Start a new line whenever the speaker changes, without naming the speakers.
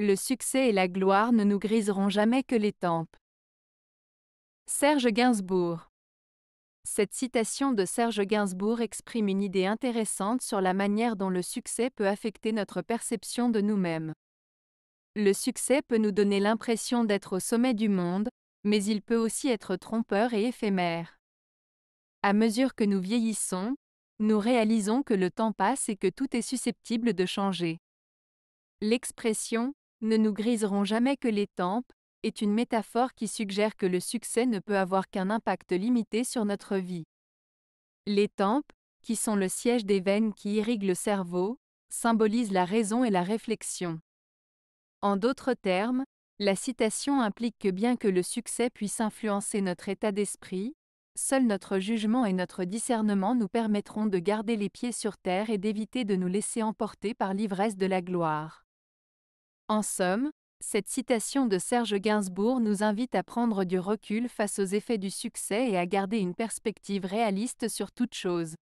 Le succès et la gloire ne nous griseront jamais que les tempes. Serge Gainsbourg Cette citation de Serge Gainsbourg exprime une idée intéressante sur la manière dont le succès peut affecter notre perception de nous-mêmes. Le succès peut nous donner l'impression d'être au sommet du monde, mais il peut aussi être trompeur et éphémère. À mesure que nous vieillissons, nous réalisons que le temps passe et que tout est susceptible de changer. L'expression ne nous griserons jamais que les tempes, est une métaphore qui suggère que le succès ne peut avoir qu'un impact limité sur notre vie. Les tempes, qui sont le siège des veines qui irriguent le cerveau, symbolisent la raison et la réflexion. En d'autres termes, la citation implique que bien que le succès puisse influencer notre état d'esprit, seul notre jugement et notre discernement nous permettront de garder les pieds sur terre et d'éviter de nous laisser emporter par l'ivresse de la gloire. En somme, cette citation de Serge Gainsbourg nous invite à prendre du recul face aux effets du succès et à garder une perspective réaliste sur toute chose.